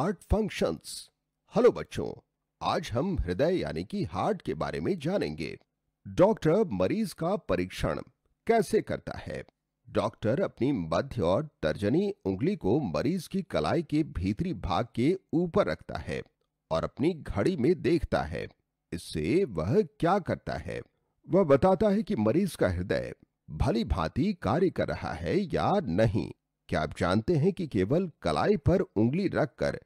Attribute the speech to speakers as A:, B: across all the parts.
A: art functions hello बच्चों आज हम हृदय यानी कि हार्ट के बारे में जानेंगे डॉक्टर मरीज का परीक्षण कैसे करता है डॉक्टर अपनी मध्य और तर्जनी उंगली को मरीज की कलाई के भीतरी भाग के ऊपर रखता है और अपनी घड़ी में देखता है इससे वह क्या करता है वह बताता है कि मरीज का हृदय भली भांति कार्य कर रहा है या नहीं क्या आप जानते हैं कि केवल कलाई पर उंगली रखकर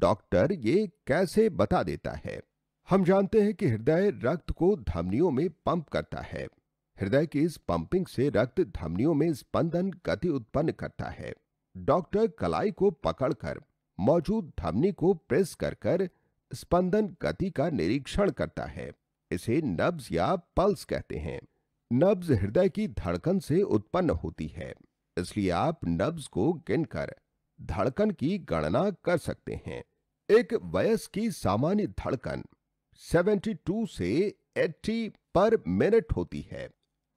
A: डॉक्टर ये कैसे बता देता है हम जानते हैं कि हृदय रक्त को धमनियों में पंप करता है हृदय की इस पंपिंग से रक्त धमनियों में स्पंदन गति उत्पन्न करता है डॉक्टर कलाई को पकड़कर मौजूद धमनी को प्रेस कर कर स्पंदन गति का निरीक्षण करता है इसे नब्ज या पल्स कहते हैं नब्ज हृदय की धड़कन से उत्पन्न होती है इसलिए आप नब्ज को गिनकर धड़कन की गणना कर सकते हैं एक वयस्क की सामान्य धड़कन 72 से 80 पर मिनट होती है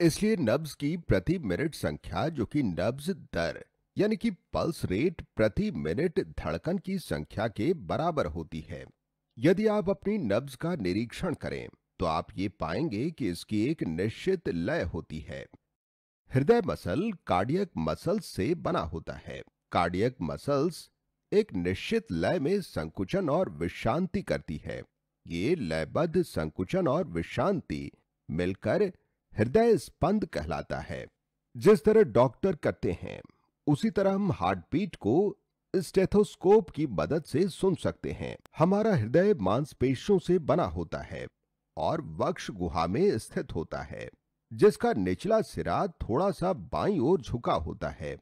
A: इसलिए नब्ज की प्रति मिनट संख्या जो कि नब्ज दर यानी कि पल्स रेट प्रति मिनट धड़कन की संख्या के बराबर होती है यदि आप अपनी नब्ज का निरीक्षण करें तो आप ये पाएंगे कि इसकी एक निश्चित लय होती है हृदय मसल कार्डियक मसल से बना होता है कार्डियक मसल्स एक निश्चित लय में संकुचन और विश्रांति करती है ये लयबद्ध संकुचन और विश्रांति मिलकर हृदय स्पंद कहलाता है जिस तरह डॉक्टर करते हैं उसी तरह हम हार्ट बीट को स्टेथोस्कोप की मदद से सुन सकते हैं हमारा हृदय मांसपेशियों से बना होता है और वक्ष गुहा में स्थित होता है जिसका निचला सिरा थोड़ा सा बाई ओर झुका होता है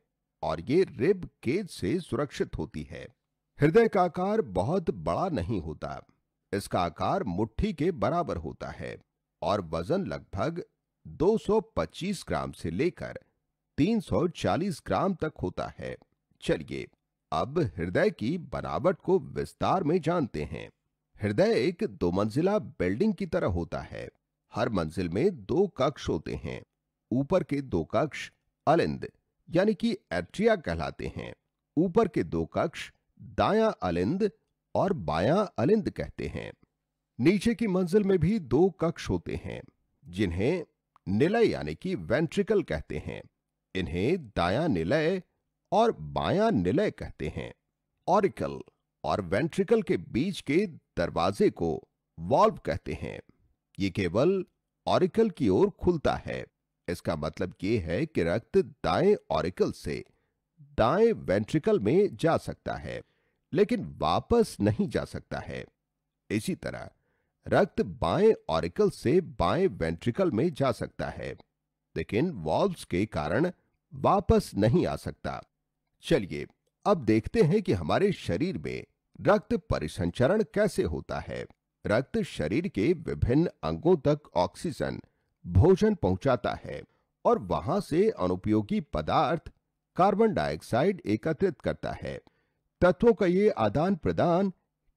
A: और ये रिब केज से सुरक्षित होती है हृदय का आकार बहुत बड़ा नहीं होता इसका आकार मुट्ठी के बराबर होता है और वजन लगभग 225 ग्राम से लेकर 340 ग्राम तक होता है चलिए अब हृदय की बनावट को विस्तार में जानते हैं हृदय एक दो मंजिला बिल्डिंग की तरह होता है हर मंजिल में दो कक्ष होते हैं ऊपर के दो कक्ष अलिंद यानी कि एट्रिया कहलाते हैं ऊपर के दो कक्ष दाया अलिंद और बाया अलिंद कहते हैं नीचे की मंजिल में भी दो कक्ष होते हैं जिन्हें निलय यानी कि वेंट्रिकल कहते हैं इन्हें दाया निलय और बाया निलय कहते हैं ऑरिकल और वेंट्रिकल के बीच के दरवाजे को वॉल्व कहते हैं ये केवल ऑरिकल की ओर खुलता है इसका मतलब यह है कि रक्त दाएं ऑरिकल से दाएं वेंट्रिकल में जा सकता है लेकिन वापस नहीं जा सकता है इसी तरह रक्त बाएं ऑरिकल से बाएं वेंट्रिकल में जा सकता है लेकिन वॉल्व के कारण वापस नहीं आ सकता चलिए अब देखते हैं कि हमारे शरीर में रक्त परिसंचरण कैसे होता है रक्त शरीर के विभिन्न अंगों तक ऑक्सीजन भोजन पहुंचाता है और वहां से अनुपयोगी पदार्थ कार्बन डाइऑक्साइड एकत्रित करता है तत्वों का ये आदान प्रदान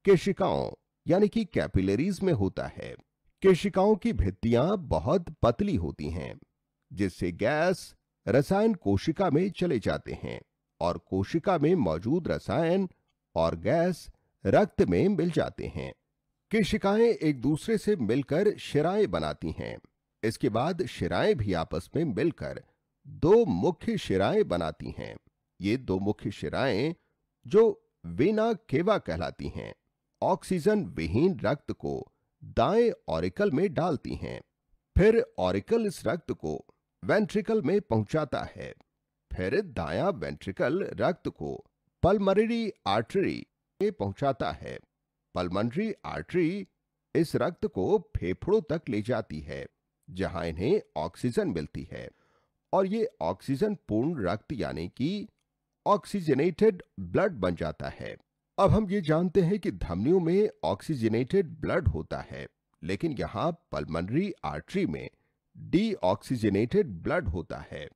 A: केशिकाओं यानी कि कैपिलरीज में होता है केशिकाओं की भित्तियां बहुत पतली होती हैं जिससे गैस रसायन कोशिका में चले जाते हैं और कोशिका में मौजूद रसायन और गैस रक्त में मिल जाते हैं केशिकाएं एक दूसरे से मिलकर शिराएं बनाती हैं इसके बाद शिराएं भी आपस में मिलकर दो मुख्य शिराएं बनाती हैं ये दो मुख्य शिराएं जो वेना केवा कहलाती हैं ऑक्सीजन विहीन रक्त को दाएं ऑरिकल में डालती हैं फिर ऑरिकल इस रक्त को वेंट्रिकल में पहुंचाता है फिर दाया वेंट्रिकल रक्त को पलमरी आर्टरी में पहुंचाता है पलमरी आर्टरी इस रक्त को फेफड़ों तक ले जाती है जहां इन्हें ऑक्सीजन मिलती है और ये ऑक्सीजन पूर्ण रक्त यानी कि ऑक्सीजनेटेड ब्लड बन जाता है अब हम ये जानते हैं कि धमनियों में ऑक्सीजनेटेड ब्लड होता है लेकिन यहां पल्मनरी आर्टरी में डीऑक्सीजनेटेड ब्लड होता है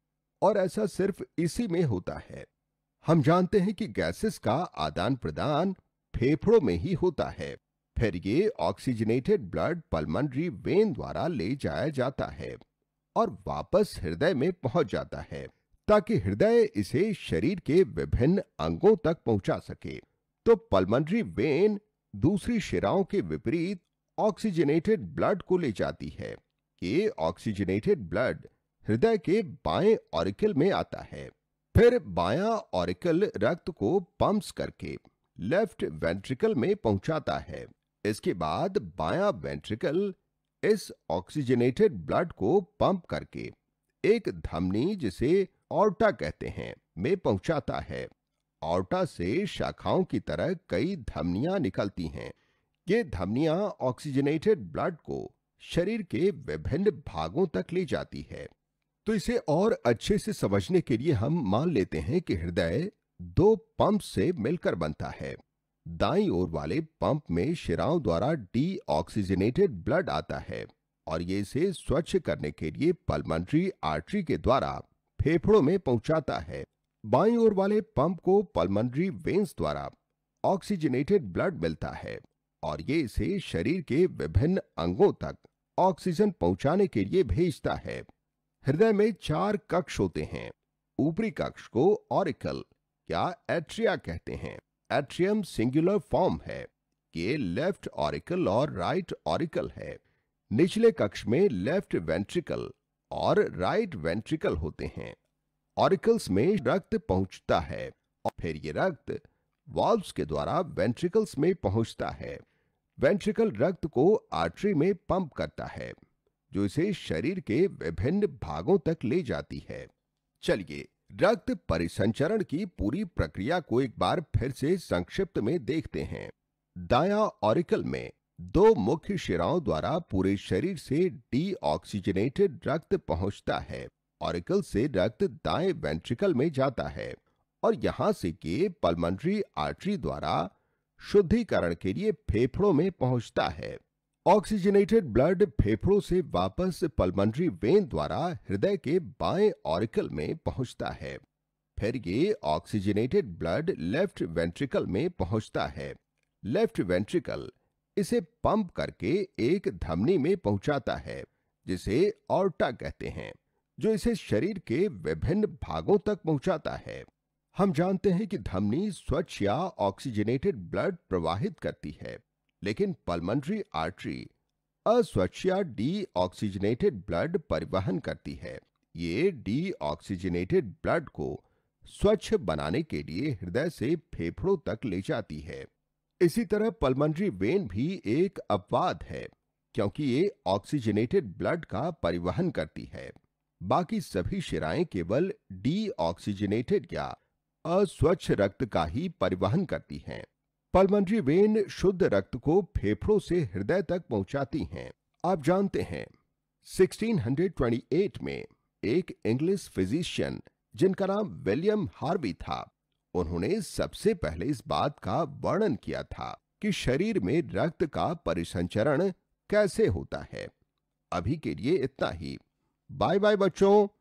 A: और ऐसा सिर्फ इसी में होता है हम जानते हैं कि गैसेस का आदान प्रदान फेफड़ों में ही होता है फिर ये ऑक्सीजनेटेड ब्लड पल्मनरी वेन द्वारा ले जाया जाता है और वापस हृदय में पहुंच जाता है ताकि हृदय इसे शरीर के विभिन्न अंगों तक पहुंचा सके तो पल्मनरी वेन दूसरी शिराओं के विपरीत ऑक्सीजनेटेड ब्लड को ले जाती है ये ऑक्सीजनेटेड ब्लड हृदय के बाएं ऑरिकल में आता है फिर बायां ऑरिकल रक्त को पंप्स करके लेफ्ट वेंट्रिकल में पहुंचाता है इसके बाद बाया वेंट्रिकल इस ऑक्सीजनेटेड ब्लड को पंप करके एक धमनी जिसे ऑर्टा कहते हैं में पहुंचाता है ऑर्टा से शाखाओं की तरह कई धमनियां निकलती हैं ये धमनियां ऑक्सीजनेटेड ब्लड को शरीर के विभिन्न भागों तक ले जाती है तो इसे और अच्छे से समझने के लिए हम मान लेते हैं कि हृदय दो पंप से मिलकर बनता है दाई ओर वाले पंप में शिराव द्वारा डी ऑक्सीजनेटेड ब्लड आता है और ये इसे स्वच्छ करने के लिए पलमंट्री आर्टरी के द्वारा फेफड़ों में पहुंचाता है बाई ओर वाले पंप को पलमंट्री वेन्स द्वारा ऑक्सीजनेटेड ब्लड मिलता है और ये इसे शरीर के विभिन्न अंगों तक ऑक्सीजन पहुंचाने के लिए भेजता है हृदय में चार कक्ष होते हैं ऊपरी कक्ष को ऑरिकल या एट्रिया कहते हैं एट्रियम सिंगुलर फॉर्म है ये लेफ्ट ऑरिकल और राइट ऑरिकल है निचले कक्ष में लेफ्ट वेंट्रिकल और राइट वेंट्रिकल होते हैं ऑरिकल्स में रक्त पहुंचता है और फिर ये रक्त वाल्व्स के द्वारा वेंट्रिकल्स में पहुंचता है वेंट्रिकल रक्त को आर्टरी में पंप करता है जो इसे शरीर के विभिन्न भागों तक ले जाती है चलिए रक्त परिसंचरण की पूरी प्रक्रिया को एक बार फिर से संक्षिप्त में देखते हैं दाया ऑरिकल में दो मुख्य शिराओं द्वारा पूरे शरीर से डीऑक्सीजनेटेड रक्त पहुंचता है ऑरिकल से रक्त दाएं वेंट्रिकल में जाता है और यहां से के पलमंड्री आर्टरी द्वारा शुद्धिकरण के लिए फेफड़ों में पहुंचता है ऑक्सीजनेटेड ब्लड फेफड़ों से वापस पलमंड्री वेन द्वारा हृदय के बाएं ऑरिकल में पहुंचता है फिर ये ऑक्सीजनेटेड ब्लड लेफ्ट वेंट्रिकल में पहुंचता है लेफ्ट वेंट्रिकल इसे पंप करके एक धमनी में पहुंचाता है जिसे ऑर्टा कहते हैं जो इसे शरीर के विभिन्न भागों तक पहुंचाता है हम जानते हैं कि धमनी स्वच्छ या ऑक्सीजनेटेड ब्लड प्रवाहित करती है लेकिन पल्मनरी आर्टरी अस्वच्छिया ऑक्सीजनेटेड ब्लड परिवहन करती है ये डी ऑक्सीजनेटेड ब्लड को स्वच्छ बनाने के लिए हृदय से फेफड़ों तक ले जाती है इसी तरह पल्मनरी वेन भी एक अपवाद है क्योंकि ये ऑक्सीजनेटेड ब्लड का परिवहन करती है बाकी सभी शिराएं केवल डीऑक्सीजनेटेड या अस्वच्छ रक्त का ही परिवहन करती हैं पलमंड्री वेन शुद्ध रक्त को फेफड़ों से हृदय तक पहुंचाती हैं आप जानते हैं 1628 में एक इंग्लिश फिजिशियन जिनका नाम विलियम हार्वी था उन्होंने सबसे पहले इस बात का वर्णन किया था कि शरीर में रक्त का परिसंचरण कैसे होता है अभी के लिए इतना ही बाय बाय बच्चों